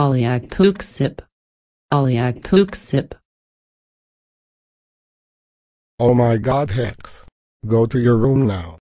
Aliag sip. Aliag sip. Oh my god Hex. Go to your room now.